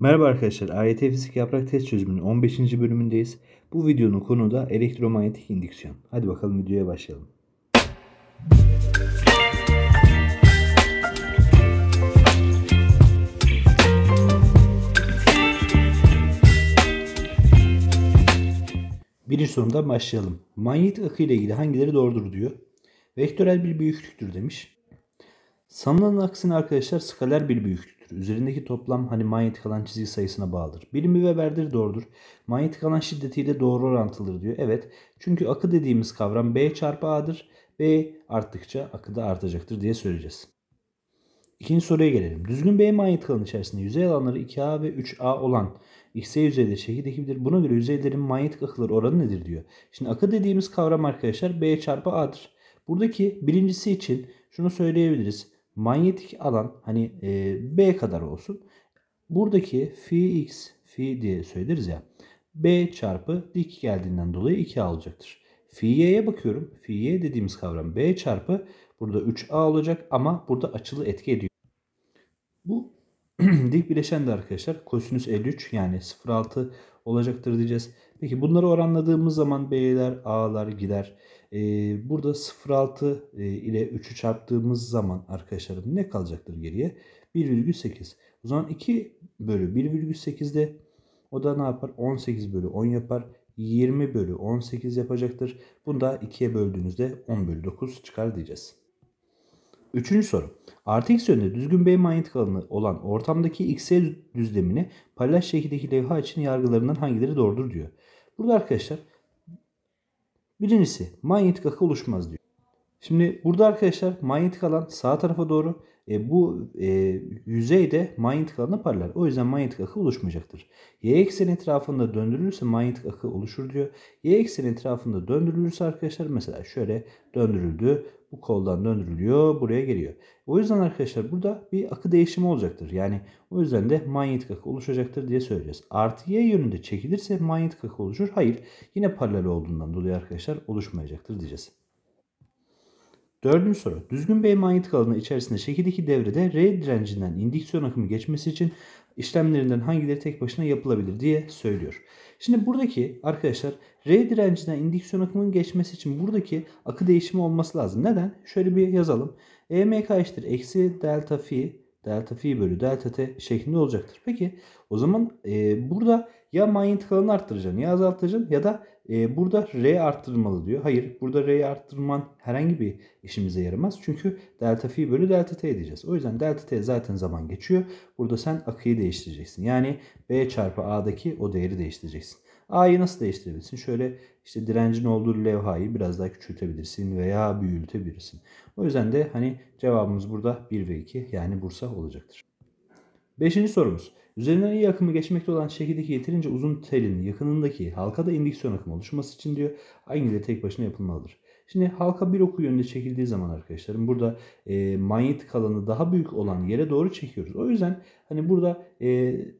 Merhaba arkadaşlar, AYT Fizik Yaprak Test Çözümünün 15. bölümündeyiz. Bu videonun konu da elektromanyetik indüksiyon. Hadi bakalım videoya başlayalım. Birinci sorumdan başlayalım. Manyet akı ile ilgili hangileri doğrudur diyor. Vektörel bir büyüklüktür demiş. Sanılanın aksine arkadaşlar skaler bir büyüklük büyüktür. Üzerindeki toplam hani manyetik alan çizgi sayısına bağlıdır. ve verdir doğrudur. Manyetik alan şiddetiyle doğru orantılıdır diyor. Evet çünkü akı dediğimiz kavram B çarpı A'dır. B arttıkça akı da artacaktır diye söyleyeceğiz. İkinci soruya gelelim. Düzgün B manyetik alan içerisinde yüzey alanları 2A ve 3A olan X yüzeyleri şekil ekibidir. Buna göre yüzeylerin manyetik akıları oranı nedir diyor. Şimdi akı dediğimiz kavram arkadaşlar B çarpı A'dır. Buradaki birincisi için şunu söyleyebiliriz manyetik alan hani e, B kadar olsun. Buradaki fi x fi diye söyleriz ya. B çarpı dik geldiğinden dolayı 2 alacaktır. Fi y'ye bakıyorum. Fi y dediğimiz kavram B çarpı burada 3a olacak ama burada açılı etki ediyor. Bu dik bileşen de arkadaşlar kosinüs 53 yani 0.6 olacaktır diyeceğiz. Peki bunları oranladığımız zaman B'ler, A'lar gider. Ee, burada 0.6 e, ile 3'ü çarptığımız zaman arkadaşlarım ne kalacaktır geriye? 1,8. O zaman 2 bölü 1,8'de o da ne yapar? 18 bölü 10 yapar. 20 bölü 18 yapacaktır. Bunu da 2'ye böldüğünüzde 10 bölü 9 çıkar diyeceğiz. Üçüncü soru. Artı x yönünde düzgün B manyetik alanı olan ortamdaki x'e düzlemini paralel şekildeki levha için yargılarından hangileri doğrudur diyor. Burada arkadaşlar birincisi manyetik akı oluşmaz diyor. Şimdi burada arkadaşlar manyetik alan sağ tarafa doğru e, bu e, yüzeyde manyetik alanı paralel. O yüzden manyetik akı oluşmayacaktır. Y ekseni etrafında döndürülürse manyetik akı oluşur diyor. Y ekseni etrafında döndürülürse arkadaşlar mesela şöyle döndürüldü bu koldan döndürülüyor buraya geliyor. O yüzden arkadaşlar burada bir akı değişimi olacaktır. Yani o yüzden de manyetik akı oluşacaktır diye söyleyeceğiz. Artı y yönünde çekilirse manyetik akı oluşur. Hayır yine paralel olduğundan dolayı arkadaşlar oluşmayacaktır diyeceğiz. Dördüncü soru. Düzgün bir manyetik alanı içerisinde şekildeki devrede R direncinden indüksiyon akımı geçmesi için işlemlerinden hangileri tek başına yapılabilir diye söylüyor. Şimdi buradaki arkadaşlar R direncinden indüksiyon akımının geçmesi için buradaki akı değişimi olması lazım. Neden? Şöyle bir yazalım. EMK eşittir. Eksi delta fi delta fi bölü delta t şeklinde olacaktır. Peki o zaman e, burada ya manyetik alanı arttıracaksın ya azaltacaksın ya da e, burada R arttırmalı diyor. Hayır burada R'yi arttırman herhangi bir işimize yaramaz. Çünkü delta fi bölü delta t edeceğiz. O yüzden delta t zaten zaman geçiyor. Burada sen akıyı değiştireceksin. Yani B çarpı A'daki o değeri değiştireceksin. A'yı nasıl değiştirebilirsin? Şöyle işte direncin olduğu levhayı biraz daha küçültebilirsin veya büyütebilirsin. O yüzden de hani cevabımız burada 1 ve 2 yani Bursa olacaktır. Beşinci sorumuz. Üzerinden iyi akımı geçmekte olan şekildeki yeterince uzun telin yakınındaki halkada indüksiyon akımı oluşması için diyor aynı de tek başına yapılmalıdır. Şimdi halka bir oku yönünde çekildiği zaman arkadaşlarım burada e, manyetik alanı daha büyük olan yere doğru çekiyoruz. O yüzden hani burada e,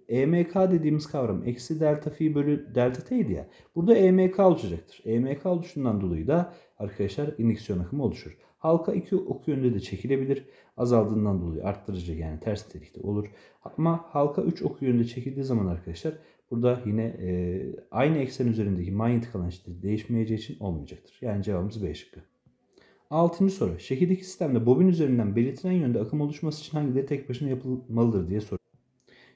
EMK dediğimiz kavram eksi delta fi bölü delta t'ydi ya. Burada EMK oluşacaktır. EMK oluşundan dolayı da arkadaşlar indeksiyon akımı oluşur. Halka iki oku yönde de çekilebilir. Azaldığından dolayı arttırıcı yani ters nitelikte olur. Ama halka 3 oku yönde çekildiği zaman arkadaşlar Burada yine e, aynı eksen üzerindeki manyetik alan şiddeti değişmeyeceği için olmayacaktır. Yani cevabımız B şıkkı. Altıncı soru. Şekildeki sistemde bobin üzerinden belirtilen yönde akım oluşması için hangileri tek başına yapılmalıdır diye soru.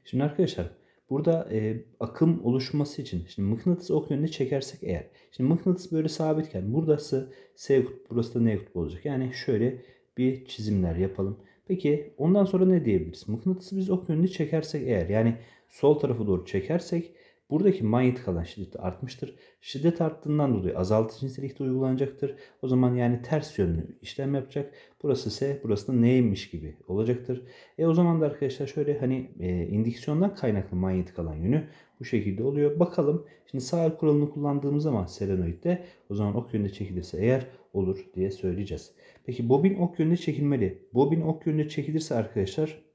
Şimdi arkadaşlar burada e, akım oluşması için şimdi mıknatıs ok yönüne çekersek eğer. Şimdi mıknatıs böyle sabitken buradası S kutbu burası da N kutbu olacak. Yani şöyle bir çizimler yapalım. Peki ondan sonra ne diyebiliriz? Mıknatısı biz ok yönüne çekersek eğer yani sol tarafa doğru çekersek buradaki manyet kalan şiddeti artmıştır. Şiddet arttığından dolayı azaltıcı nitelikte uygulanacaktır. O zaman yani ters yönlü işlem yapacak. Burası S, burası da N'ymiş gibi olacaktır. E o zaman da arkadaşlar şöyle hani e, indiksiyondan kaynaklı manyet kalan yönü bu şekilde oluyor. Bakalım şimdi sağ el kuralını kullandığımız zaman selenoidde o zaman ok yönünde çekilirse eğer olur diye söyleyeceğiz. Peki bobin ok yönünde çekilmeli. Bobin ok yönünde çekilirse arkadaşlar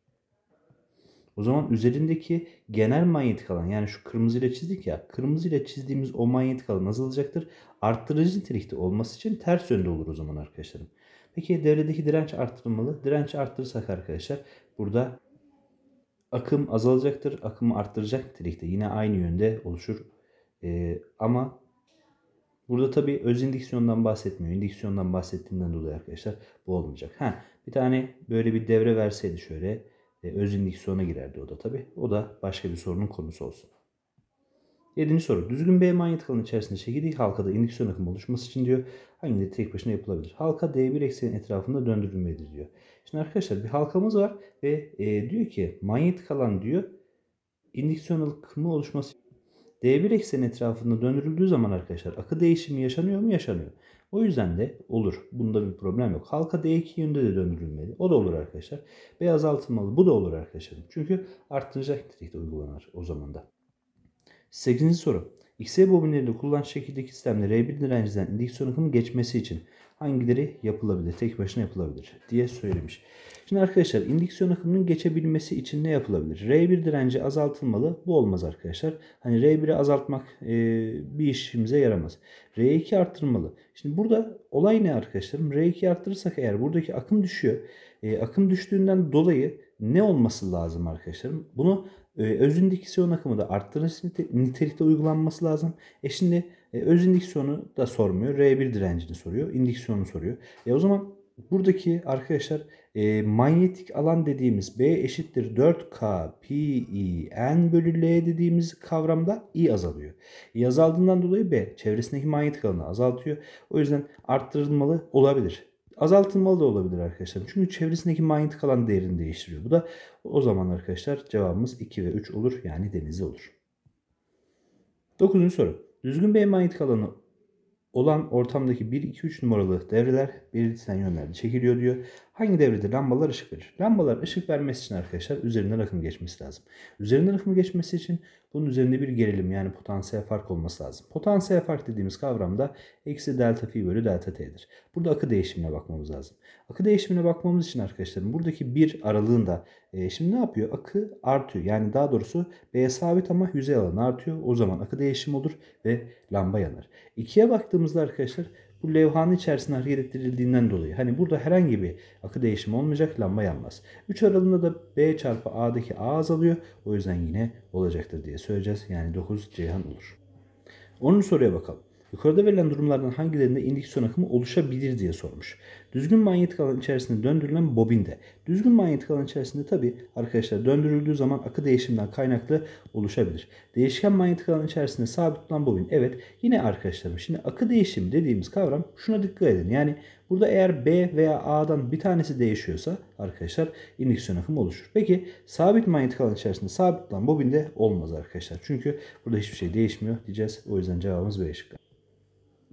o zaman üzerindeki genel manyetik alan yani şu kırmızı ile çizdik ya kırmızı ile çizdiğimiz o manyetik alan azalacaktır. Arttırıcı nitelikte olması için ters yönde olur o zaman arkadaşlarım. Peki devredeki direnç arttırılmalı. Direnç arttırırsak arkadaşlar burada akım azalacaktır. Akımı arttıracak nitelikte yine aynı yönde oluşur. Ee, ama Burada tabi öz indiksiyondan bahsetmiyor. İndiksiyondan bahsettiğinden dolayı arkadaşlar bu olmayacak. Ha, bir tane böyle bir devre verseydi şöyle e, özindiksiyona girerdi o da tabi. O da başka bir sorunun konusu olsun. Yedinci soru. Düzgün B manyet alan içerisinde çekildiği halkada indüksiyon akımı oluşması için diyor hangileri tek başına yapılabilir? Halka D1 eksenin etrafında döndürülmelidir diyor. Şimdi arkadaşlar bir halkamız var ve e, diyor ki manyet kalan diyor indüksiyon akımı oluşması D1 eksenin etrafında döndürüldüğü zaman arkadaşlar akı değişimi yaşanıyor mu? Yaşanıyor. O yüzden de olur. Bunda bir problem yok. Halka D2 yönünde de döndürülmeli. O da olur arkadaşlar. Beyaz altın malı bu da olur arkadaşlar. Çünkü arttıracak nitelikte uygulanır o zaman da. 8. soru. XY e bobinlerinde kullanılan şekildeki sistemde R1 direncinden indüksiyon akımı geçmesi için hangileri yapılabilir? Tek başına yapılabilir diye söylemiş. Şimdi arkadaşlar indüksiyon akımının geçebilmesi için ne yapılabilir? R1 direnci azaltılmalı. Bu olmaz arkadaşlar. Hani R1'i azaltmak e, bir işimize yaramaz. R2 arttırmalı. Şimdi burada olay ne arkadaşlarım? R2 arttırırsak eğer buradaki akım düşüyor. E, akım düştüğünden dolayı ne olması lazım arkadaşlarım? Bunu e, öz indiksiyon akımı da arttırıcı nitelikte uygulanması lazım. E şimdi e, öz indiksiyonu da sormuyor. R1 direncini soruyor. İndiksiyonu soruyor. E o zaman buradaki arkadaşlar e, manyetik alan dediğimiz B eşittir 4K pi n bölü L dediğimiz kavramda I azalıyor. I azaldığından dolayı B çevresindeki manyetik alanı azaltıyor. O yüzden arttırılmalı olabilir azaltılmalı da olabilir arkadaşlar. Çünkü çevresindeki manyetik alan değerini değiştiriyor. Bu da o zaman arkadaşlar cevabımız 2 ve 3 olur. Yani denizi olur. 9. soru. Düzgün bir manyetik alanı olan ortamdaki 1, 2, 3 numaralı devreler belirtilen yönlerde çekiliyor diyor. Hangi devrede lambalar ışık verir? Lambalar ışık vermesi için arkadaşlar üzerinden akım geçmesi lazım. Üzerinden akım geçmesi için bunun üzerinde bir gerilim yani potansiyel fark olması lazım. Potansiyel fark dediğimiz kavramda eksi delta fi bölü delta t'dir. Burada akı değişimine bakmamız lazım. Akı değişimine bakmamız için arkadaşlar buradaki bir aralığında e, şimdi ne yapıyor? Akı artıyor. Yani daha doğrusu B sabit ama yüzey alanı artıyor. O zaman akı değişim olur ve lamba yanar. İkiye baktığımızda arkadaşlar bu levhanın içerisinde hareket ettirildiğinden dolayı. Hani burada herhangi bir akı değişimi olmayacak lamba yanmaz. 3 aralığında da B çarpı A'daki A azalıyor. O yüzden yine olacaktır diye söyleyeceğiz. Yani 9 Ceyhan olur. Onun soruya bakalım. Yukarıda verilen durumlardan hangilerinde indüksiyon akımı oluşabilir diye sormuş. Düzgün manyetik alan içerisinde döndürülen bobinde. Düzgün manyetik alan içerisinde tabi arkadaşlar döndürüldüğü zaman akı değişiminden kaynaklı oluşabilir. Değişken manyetik alan içerisinde sabit olan bobin. Evet yine arkadaşlarım şimdi akı değişimi dediğimiz kavram şuna dikkat edin. Yani Burada eğer B veya A'dan bir tanesi değişiyorsa arkadaşlar indüksiyon akımı oluşur. Peki sabit manyetik alan içerisinde sabit olan bobinde olmaz arkadaşlar. Çünkü burada hiçbir şey değişmiyor diyeceğiz. O yüzden cevabımız B şıkkı.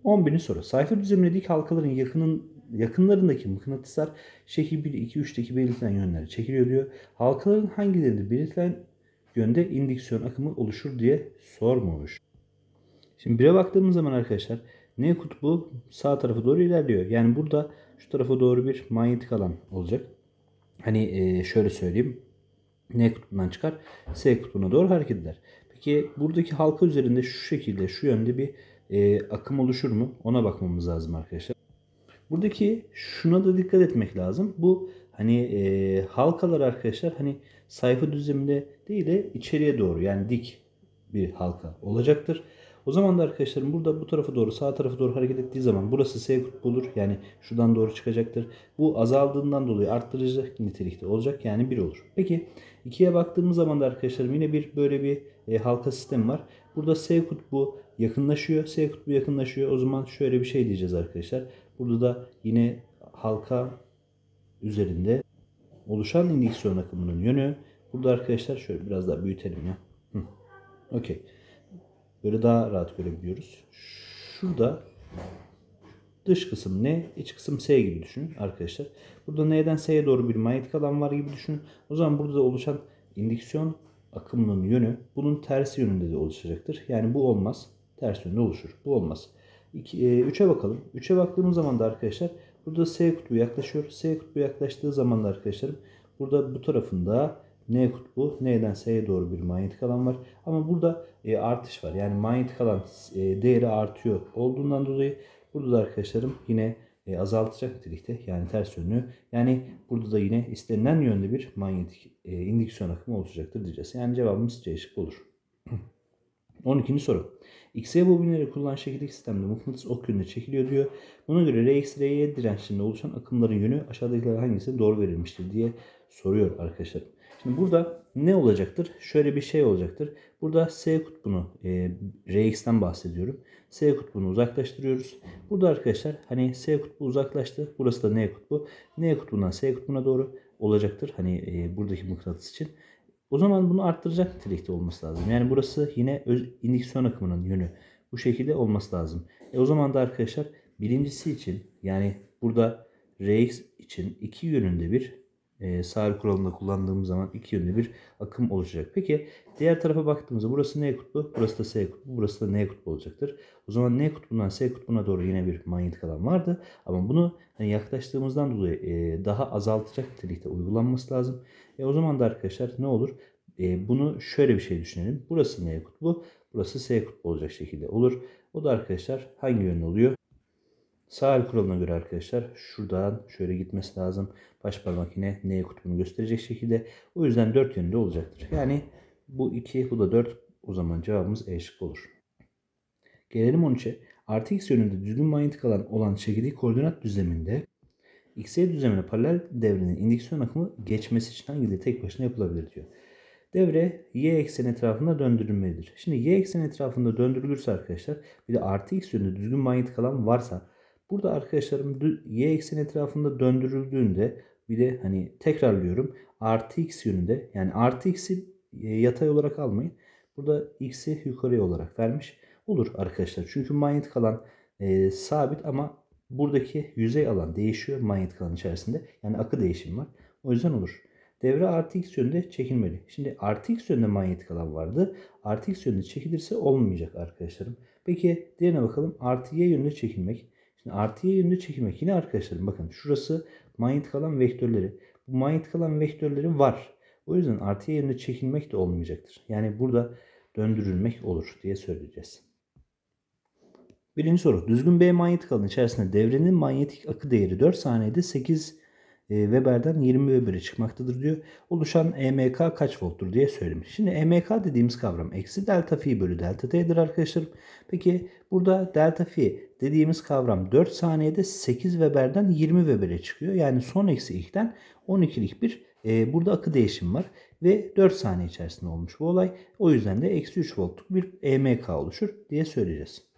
11. soru. Sayfa düzlemine dik halkaların yakının yakınlarındaki mıknatıslar şekil 1, 2, 3'teki belirtilen yönlere çekiliyor diyor. Halkaların hangilerinde belirtilen yönde indüksiyon akımı oluşur diye sormamış. Şimdi 1'e baktığımız zaman arkadaşlar N kutbu sağ tarafa doğru ilerliyor. Yani burada şu tarafa doğru bir manyetik alan olacak. Hani e, şöyle söyleyeyim. N kutbundan çıkar. S kutbuna doğru hareket eder. Peki buradaki halka üzerinde şu şekilde şu yönde bir e, akım oluşur mu ona bakmamız lazım arkadaşlar. Buradaki şuna da dikkat etmek lazım. Bu hani e, halkalar arkadaşlar hani sayfa düzleminde değil de içeriye doğru yani dik bir halka olacaktır. O zaman da arkadaşlarım burada bu tarafa doğru sağ tarafa doğru hareket ettiği zaman burası S kutbu olur. Yani şuradan doğru çıkacaktır. Bu azaldığından dolayı arttırıcı nitelikte olacak. Yani 1 olur. Peki 2'ye baktığımız zaman da arkadaşlarım yine bir böyle bir e, halka sistemi var. Burada S kutbu yakınlaşıyor. S kutbu yakınlaşıyor. O zaman şöyle bir şey diyeceğiz arkadaşlar. Burada da yine halka üzerinde oluşan indiksiyon akımının yönü. Burada arkadaşlar şöyle biraz daha büyütelim ya. Okey. Böyle daha rahat görebiliyoruz. Şurada dış kısım ne? İç kısım S gibi düşünün arkadaşlar. Burada N'den S'ye doğru bir manyetik alan var gibi düşünün. O zaman burada da oluşan indiksiyon akımının yönü bunun tersi yönünde de oluşacaktır. Yani bu olmaz ters yönde oluşur. Bu olmaz. 3'e bakalım. 3'e baktığımız zaman da arkadaşlar burada S kutbu yaklaşıyor. S kutbu yaklaştığı zaman da arkadaşlarım burada bu tarafında N kutbu N'den S'ye doğru bir manyetik alan var. Ama burada e, artış var. Yani manyetik alan e, değeri artıyor olduğundan dolayı burada da arkadaşlarım yine e, azaltacak nitelikte. Yani ters yönlü. Yani burada da yine istenilen yönde bir manyetik e, indüksiyon akımı oluşacaktır diyeceğiz. Yani cevabımız C şıkkı olur. 12. soru. X'ye bobinleri kullanan çekirdek sistemde mıknatıs ok yönünde çekiliyor diyor. Buna göre RX, RY dirençlerinde oluşan akımların yönü aşağıdakiler hangisi doğru verilmiştir diye soruyor arkadaşlar. Şimdi burada ne olacaktır? Şöyle bir şey olacaktır. Burada S kutbunu e, RX'ten bahsediyorum. S kutbunu uzaklaştırıyoruz. Burada arkadaşlar hani S kutbu uzaklaştı. Burası da N kutbu. N kutbundan S kutbuna doğru olacaktır. Hani e, buradaki mıknatıs için. O zaman bunu arttıracak nitelikte olması lazım. Yani burası yine öz indiksiyon akımının yönü. Bu şekilde olması lazım. E o zaman da arkadaşlar birincisi için yani burada Rx için iki yönünde bir e, sağır kuralında kullandığımız zaman iki yönlü bir akım oluşacak. Peki diğer tarafa baktığımızda burası N kutbu, burası da S kutbu, burası da N kutbu olacaktır. O zaman N kutbundan S kutbuna doğru yine bir manyetik alan vardı. Ama bunu hani yaklaştığımızdan dolayı e, daha azaltacak nitelikte uygulanması lazım. E o zaman da arkadaşlar ne olur? E, bunu şöyle bir şey düşünelim. Burası N kutbu, burası S kutbu olacak şekilde olur. O da arkadaşlar hangi yönde oluyor? Sağ el kuralına göre arkadaşlar şuradan şöyle gitmesi lazım. Baş parmak yine N kutbunu gösterecek şekilde. O yüzden 4 yönde olacaktır. Yani bu 2 bu da 4 o zaman cevabımız E şıkkı olur. Gelelim 13'e. Artı x yönünde düzgün manyetik alan olan çekirdeği koordinat düzleminde X-ray düzlemine paralel devrenin indüksiyon akımı geçmesi için hangileri tek başına yapılabilir diyor. Devre y ekseni etrafında döndürülmelidir. Şimdi y ekseni etrafında döndürülürse arkadaşlar bir de artı x yönünde düzgün manyetik alan varsa burada arkadaşlarım y ekseni etrafında döndürüldüğünde bir de hani tekrarlıyorum artı x yönünde yani artı x'i e, yatay olarak almayın. Burada x'i yukarıya olarak vermiş olur arkadaşlar. Çünkü manyetik alan e, sabit ama Buradaki yüzey alan değişiyor manyetik alan içerisinde. Yani akı değişimi var. O yüzden olur. Devre artı x yönünde çekilmeli. Şimdi artı x yönünde manyetik alan vardı. Artı x yönünde çekilirse olmayacak arkadaşlarım. Peki diğerine bakalım. Artı y yönünde çekilmek. Şimdi artı y yönünde çekilmek. Yine arkadaşlarım bakın şurası manyetik alan vektörleri. Bu manyetik alan vektörleri var. O yüzden artı y yönünde çekilmek de olmayacaktır. Yani burada döndürülmek olur diye söyleyeceğiz. Birinci soru. Düzgün B manyetik alanın içerisinde devrenin manyetik akı değeri 4 saniyede 8 e, Weber'den 20 Weber'e çıkmaktadır diyor. Oluşan EMK kaç volttur diye söylemiş. Şimdi EMK dediğimiz kavram eksi delta fi bölü delta t'dir arkadaşlar. Peki burada delta fi dediğimiz kavram 4 saniyede 8 Weber'den 20 Weber'e çıkıyor. Yani son eksi ilkten 12'lik bir e, burada akı değişim var. Ve 4 saniye içerisinde olmuş bu olay. O yüzden de eksi 3 voltluk bir EMK oluşur diye söyleyeceğiz.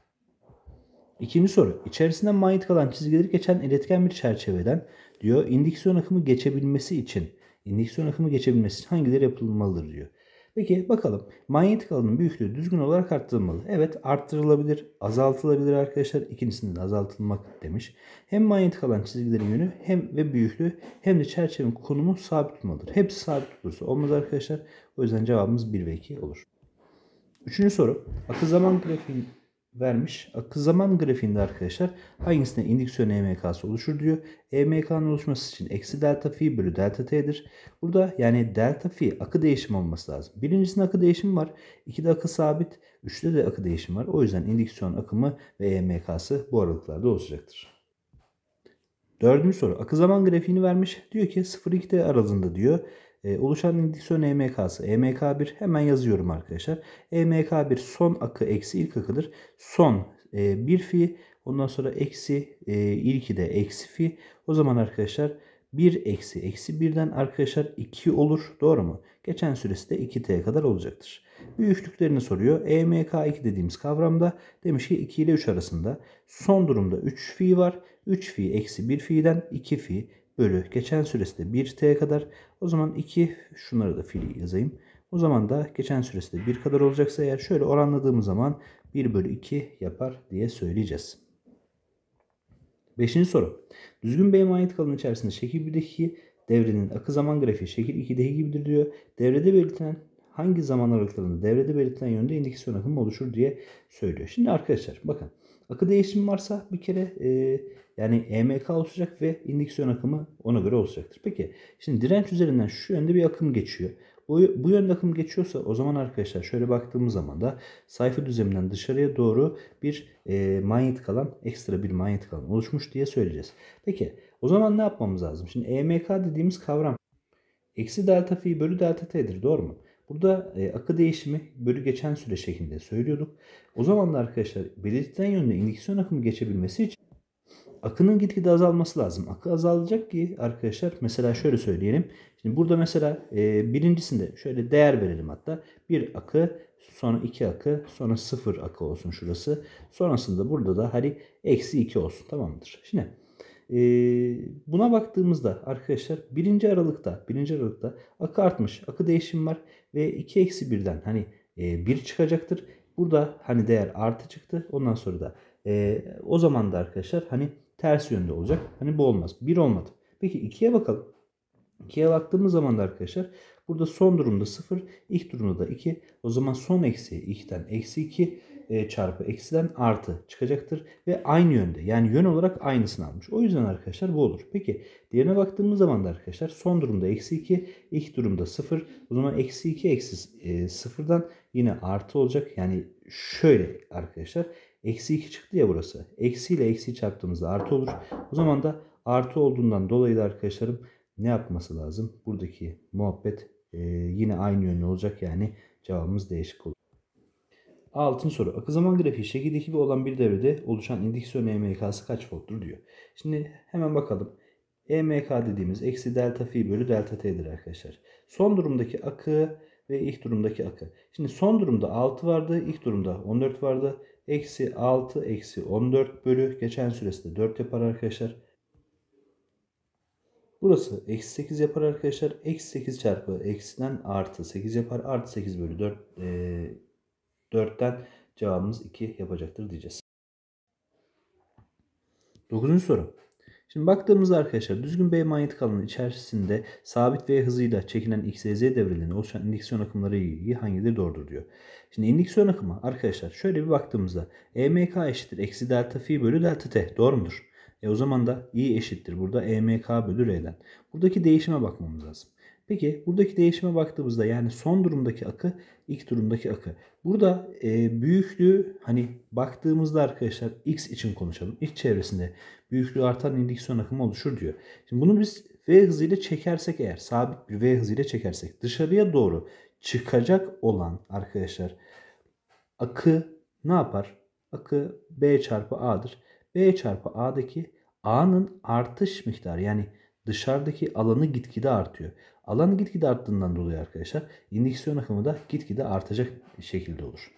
İkinci soru. İçerisinden manyetik alan çizgileri geçen iletken bir çerçeveden diyor indiksiyon akımı geçebilmesi için indiksiyon akımı geçebilmesi için hangileri yapılmalıdır diyor. Peki bakalım manyetik alanın büyüklüğü düzgün olarak arttırılmalı. Evet arttırılabilir, azaltılabilir arkadaşlar. İkincisinde azaltılmak demiş. Hem manyetik alan çizgilerin yönü hem ve büyüklüğü hem de çerçevenin konumu sabit tutmalıdır. Hepsi sabit tutulursa olmaz arkadaşlar. O yüzden cevabımız 1 ve 2 olur. Üçüncü soru. Akıl zaman grafiği vermiş. Akı zaman grafiğinde arkadaşlar hangisinde indüksiyon EMK'sı oluşur diyor. EMK'nın oluşması için eksi delta fi bölü delta t'dir. Burada yani delta fi akı değişimi olması lazım. Birincisinde akı değişimi var. İkide akı sabit. Üçte de akı değişimi var. O yüzden indüksiyon akımı ve EMK'sı bu aralıklarda olacaktır. Dördüncü soru. Akı zaman grafiğini vermiş. Diyor ki 0-2D aralığında diyor. E, oluşan indüksiyon EMK'sı. EMK1 hemen yazıyorum arkadaşlar. EMK1 son akı eksi ilk akıdır. Son e, 1 fi ondan sonra eksi e, ilki de eksi fi. O zaman arkadaşlar 1 eksi eksi 1'den arkadaşlar 2 olur. Doğru mu? Geçen süresi de 2t kadar olacaktır. Büyüklüklerini soruyor. EMK2 dediğimiz kavramda demiş ki 2 ile 3 arasında son durumda 3 fi var. 3 fi eksi 1 fi'den 2 fi bölü. Geçen süresi de 1t kadar. O zaman 2 şunları da fi'li yazayım. O zaman da geçen süresi de 1 kadar olacaksa eğer şöyle oranladığımız zaman 1 bölü 2 yapar diye söyleyeceğiz. Beşinci soru. Düzgün BM'ye ait kalın içerisinde şekil 1'deki devrenin akı zaman grafiği şekil 2'deki gibidir diyor. Devrede belirtilen hangi zaman aralıklarında devrede belirtilen yönde indikasyon akımı oluşur diye söylüyor. Şimdi arkadaşlar bakın Akı değişimi varsa bir kere e, yani EMK oluşacak ve indiksiyon akımı ona göre olacaktır. Peki şimdi direnç üzerinden şu yönde bir akım geçiyor. Bu, bu yönde akım geçiyorsa o zaman arkadaşlar şöyle baktığımız zaman da sayfa düzleminden dışarıya doğru bir e, manyet kalan ekstra bir manyet kalan oluşmuş diye söyleyeceğiz. Peki o zaman ne yapmamız lazım? Şimdi EMK dediğimiz kavram eksi delta fi bölü delta t'dir doğru mu? Burada e, akı değişimi bölü geçen süre şeklinde söylüyorduk. O zaman da arkadaşlar belirtilen yönde indüksiyon akımı geçebilmesi için akının gitgide azalması lazım. Akı azalacak ki arkadaşlar mesela şöyle söyleyelim. Şimdi burada mesela e, birincisinde şöyle değer verelim hatta. Bir akı sonra iki akı sonra sıfır akı olsun şurası. Sonrasında burada da hani eksi iki olsun tamamdır. Şimdi e, buna baktığımızda arkadaşlar 1. Aralık'ta 1. Aralık'ta akı artmış. Akı değişim var ve 2 eksi 1'den hani e, 1 çıkacaktır. Burada hani değer artı çıktı. Ondan sonra da e, o zaman da arkadaşlar hani ters yönde olacak. Hani bu olmaz. 1 olmadı. Peki 2'ye bakalım. 2'ye baktığımız zaman da arkadaşlar burada son durumda 0, ilk durumda da 2. O zaman son eksi 2'den eksi 2 e, çarpı eksiden artı çıkacaktır ve aynı yönde yani yön olarak aynısını almış. O yüzden arkadaşlar bu olur. Peki diğerine baktığımız zaman da arkadaşlar son durumda eksi 2 ilk durumda 0 o zaman eksi 2 eksi e, 0'dan yine artı olacak. Yani şöyle arkadaşlar eksi 2 çıktı ya burası eksi ile eksi çarptığımızda artı olur. O zaman da artı olduğundan dolayı da arkadaşlarım ne yapması lazım? Buradaki muhabbet e, yine aynı yönde olacak yani cevabımız değişik olur. Altın soru. Akı zaman grafiği şekildeki gibi olan bir devrede oluşan indiksiyon EMK'sı kaç volttur diyor. Şimdi hemen bakalım. EMK dediğimiz eksi delta fi bölü delta t'dir arkadaşlar. Son durumdaki akı ve ilk durumdaki akı. Şimdi son durumda 6 vardı. ilk durumda 14 vardı. Eksi 6 eksi 14 bölü geçen süresinde 4 yapar arkadaşlar. Burası eksi 8 yapar arkadaşlar. Eksi 8 çarpı eksiden artı 8 yapar. Artı 8 bölü 4 e, 4'ten cevabımız 2 yapacaktır diyeceğiz. 9. soru. Şimdi baktığımızda arkadaşlar düzgün B manyetik alanın içerisinde sabit V hızıyla çekilen X, Z devrelerine oluşan indüksiyon akımları ilgili hangileri doğrudur diyor. Şimdi indüksiyon akımı arkadaşlar şöyle bir baktığımızda EMK eşittir eksi delta fi bölü delta t doğru mudur? E o zaman da I eşittir burada EMK bölü R'den. Buradaki değişime bakmamız lazım. Peki buradaki değişime baktığımızda yani son durumdaki akı ilk durumdaki akı. Burada e, büyüklüğü hani baktığımızda arkadaşlar x için konuşalım. İç çevresinde büyüklüğü artan indüksiyon akımı oluşur diyor. Şimdi bunu biz v hızıyla çekersek eğer sabit bir v hızıyla çekersek dışarıya doğru çıkacak olan arkadaşlar akı ne yapar? Akı b çarpı a'dır. b çarpı a'daki a'nın artış miktarı yani dışarıdaki alanı gitgide artıyor. Alan gitgide arttığından dolayı arkadaşlar indüksiyon akımı da gitgide artacak şekilde olur.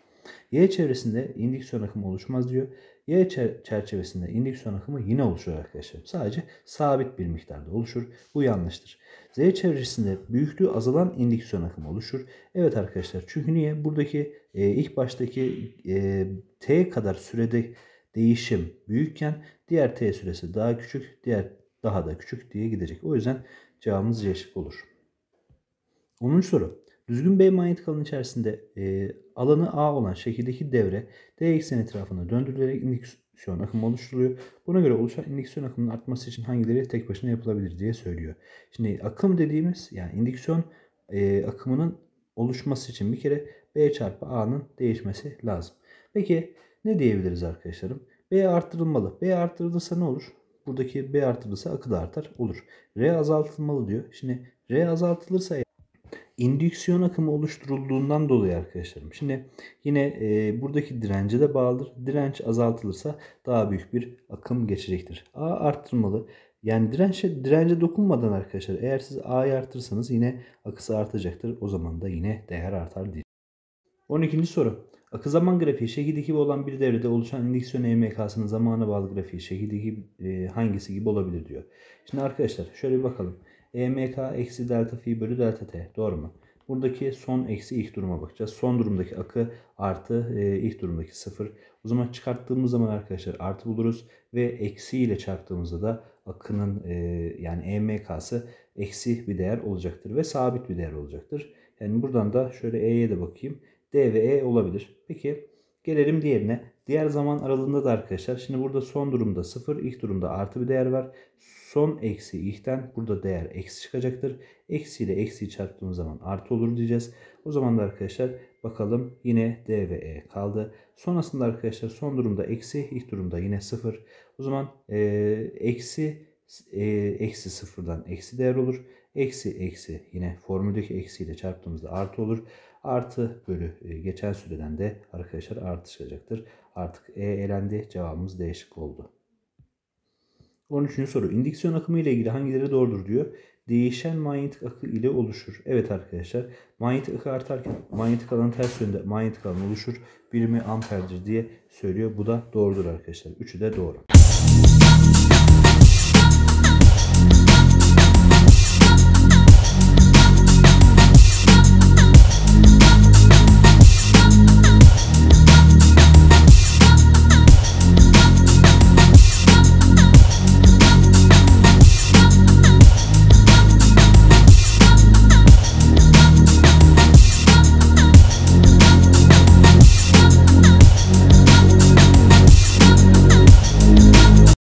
Y çevresinde indüksiyon akımı oluşmaz diyor. Y çerçevesinde indüksiyon akımı yine oluşuyor arkadaşlar. Sadece sabit bir miktarda oluşur. Bu yanlıştır. Z çevresinde büyüklüğü azalan indüksiyon akımı oluşur. Evet arkadaşlar çünkü niye? Buradaki e, ilk baştaki e, T kadar sürede değişim büyükken diğer T süresi daha küçük, diğer daha da küçük diye gidecek. O yüzden cevabımız C olur. 10. soru. Düzgün B manyetik alan içerisinde e, alanı A olan şekildeki devre D ekseni etrafında döndürülerek indüksiyon akımı oluşturuluyor. Buna göre oluşan indüksiyon akımının artması için hangileri tek başına yapılabilir diye söylüyor. Şimdi akım dediğimiz yani indüksiyon e, akımının oluşması için bir kere B çarpı A'nın değişmesi lazım. Peki ne diyebiliriz arkadaşlarım? B arttırılmalı. B arttırılırsa ne olur? Buradaki B arttırılırsa akı da artar. Olur. R azaltılmalı diyor. Şimdi R azaltılırsa indüksiyon akımı oluşturulduğundan dolayı arkadaşlarım. Şimdi yine e, buradaki dirence de bağlıdır. Direnç azaltılırsa daha büyük bir akım geçecektir. A arttırmalı. Yani dirençe, dirence dokunmadan arkadaşlar eğer siz A'yı artırsanız yine akısı artacaktır. O zaman da yine değer artar diye. 12. soru. Akı zaman grafiği şekildeki gibi olan bir devrede oluşan indüksiyon EMK'sının zamana bağlı grafiği şekildeki gibi, e, hangisi gibi olabilir diyor. Şimdi arkadaşlar şöyle bir bakalım. EMK eksi delta fi bölü delta t. Doğru mu? Buradaki son eksi ilk duruma bakacağız. Son durumdaki akı artı e, ilk durumdaki sıfır. O zaman çıkarttığımız zaman arkadaşlar artı buluruz. Ve eksi ile çarptığımızda da akının e, yani EMK'sı eksi bir değer olacaktır. Ve sabit bir değer olacaktır. Yani buradan da şöyle E'ye de bakayım. D ve E olabilir. Peki gelelim diğerine. Diğer zaman aralığında da arkadaşlar şimdi burada son durumda 0 ilk durumda artı bir değer var. Son eksi ilkten burada değer eksi çıkacaktır. Eksi ile eksi çarptığımız zaman artı olur diyeceğiz. O zaman da arkadaşlar bakalım yine D ve E kaldı. Sonrasında arkadaşlar son durumda eksi ilk durumda yine 0. O zaman e, eksi e, eksi sıfırdan eksi değer olur. Eksi eksi yine formüldeki eksiyle çarptığımızda artı olur. Artı bölü e, geçen süreden de arkadaşlar artı çıkacaktır. Artık E elendi. Cevabımız değişik oldu. 13. soru. İndüksiyon akımı ile ilgili hangileri doğrudur diyor. Değişen manyetik akı ile oluşur. Evet arkadaşlar. Manyetik akı artarken manyetik alan ters yönde manyetik alan oluşur. Birimi amperdir diye söylüyor. Bu da doğrudur arkadaşlar. Üçü de doğru.